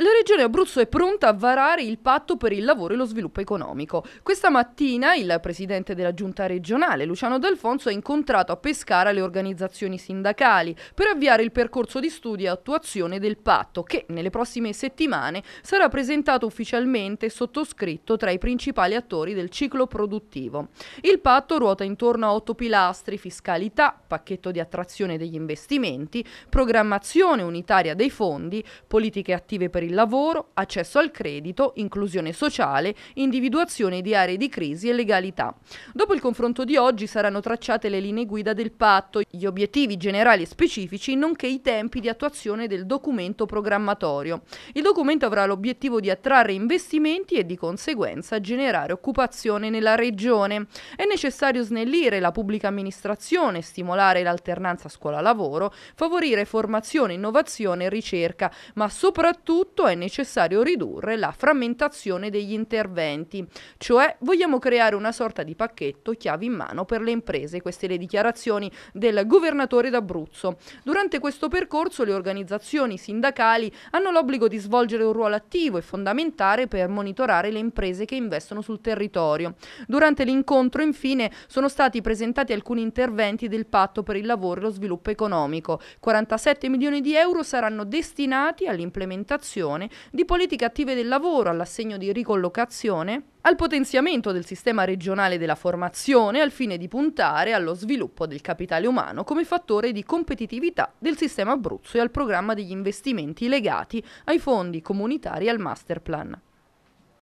La Regione Abruzzo è pronta a varare il patto per il lavoro e lo sviluppo economico. Questa mattina il presidente della giunta regionale, Luciano D'Alfonso, ha incontrato a Pescara le organizzazioni sindacali per avviare il percorso di studio e attuazione del patto che nelle prossime settimane sarà presentato ufficialmente e sottoscritto tra i principali attori del ciclo produttivo. Il patto ruota intorno a otto pilastri, fiscalità, pacchetto di attrazione degli investimenti, programmazione unitaria dei fondi, politiche attive per il il lavoro, accesso al credito, inclusione sociale, individuazione di aree di crisi e legalità. Dopo il confronto di oggi saranno tracciate le linee guida del patto, gli obiettivi generali e specifici, nonché i tempi di attuazione del documento programmatorio. Il documento avrà l'obiettivo di attrarre investimenti e di conseguenza generare occupazione nella regione. È necessario snellire la pubblica amministrazione, stimolare l'alternanza scuola-lavoro, favorire formazione, innovazione e ricerca, ma soprattutto tutto è necessario ridurre la frammentazione degli interventi, cioè vogliamo creare una sorta di pacchetto chiavi in mano per le imprese, queste le dichiarazioni del governatore d'Abruzzo. Durante questo percorso le organizzazioni sindacali hanno l'obbligo di svolgere un ruolo attivo e fondamentale per monitorare le imprese che investono sul territorio. Durante l'incontro infine sono stati presentati alcuni interventi del patto per il lavoro e lo sviluppo economico. 47 milioni di euro saranno destinati all'implementazione occupazione, di politiche attive del lavoro, all'assegno di ricollocazione, al potenziamento del sistema regionale della formazione al fine di puntare allo sviluppo del capitale umano come fattore di competitività del sistema Abruzzo e al programma degli investimenti legati ai fondi comunitari e al master plan.